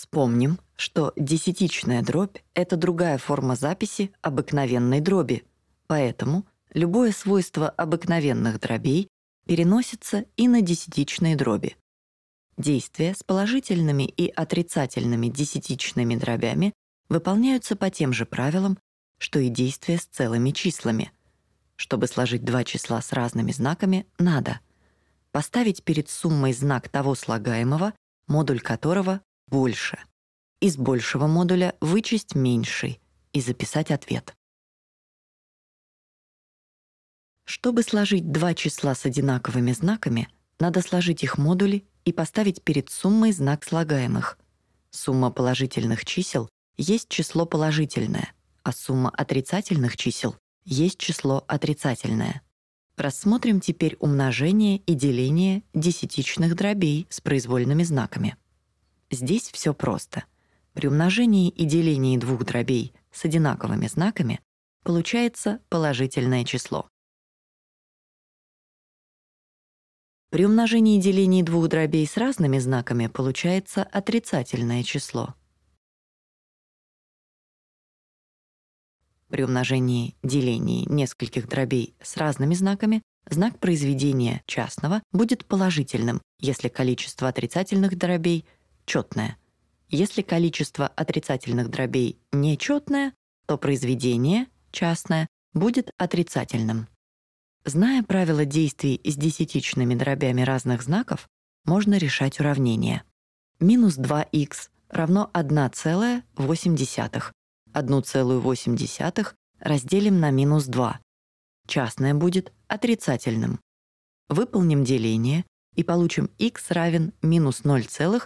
Вспомним, что десятичная дробь — это другая форма записи обыкновенной дроби, поэтому любое свойство обыкновенных дробей переносится и на десятичные дроби. Действия с положительными и отрицательными десятичными дробями выполняются по тем же правилам, что и действия с целыми числами. Чтобы сложить два числа с разными знаками, надо поставить перед суммой знак того слагаемого, модуль которого больше. Из большего модуля вычесть меньший и записать ответ. Чтобы сложить два числа с одинаковыми знаками, надо сложить их модули и поставить перед суммой знак слагаемых. Сумма положительных чисел есть число положительное, а сумма отрицательных чисел есть число отрицательное. Рассмотрим теперь умножение и деление десятичных дробей с произвольными знаками. Здесь все просто. При умножении и делении двух дробей с одинаковыми знаками получается положительное число. При умножении и делении двух дробей с разными знаками получается отрицательное число. При умножении делении нескольких дробей с разными знаками знак произведения частного будет положительным, если количество отрицательных дробей — четное. Если количество отрицательных дробей нечетное, то произведение, частное, будет отрицательным. Зная правила действий с десятичными дробями разных знаков, можно решать уравнение. Минус 2х равно 1,8. 1,8 разделим на минус 2. Частное будет отрицательным. Выполним деление и получим х равен минус 0,8.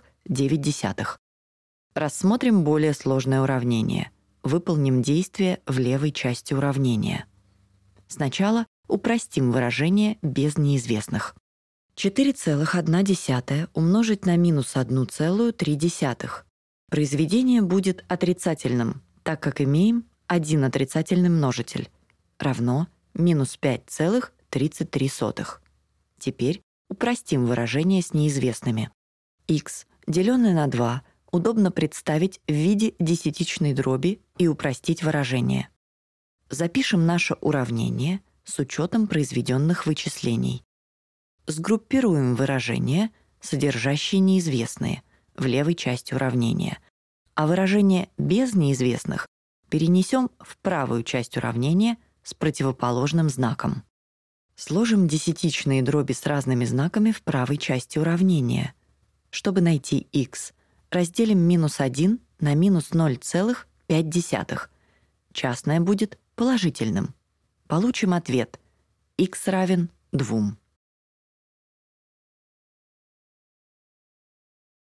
Рассмотрим более сложное уравнение. Выполним действие в левой части уравнения. Сначала упростим выражение без неизвестных. 4,1 умножить на минус 1,3. Произведение будет отрицательным, так как имеем один отрицательный множитель равно минус 5,33. Теперь упростим выражение с неизвестными. x деленное на 2 удобно представить в виде десятичной дроби и упростить выражение. Запишем наше уравнение с учетом произведенных вычислений. Сгруппируем выражения, содержащие неизвестные, в левой части уравнения, а выражение без неизвестных перенесем в правую часть уравнения с противоположным знаком. Сложим десятичные дроби с разными знаками в правой части уравнения — чтобы найти x, разделим минус 1 на минус 0,5. Частное будет положительным. Получим ответ x равен 2.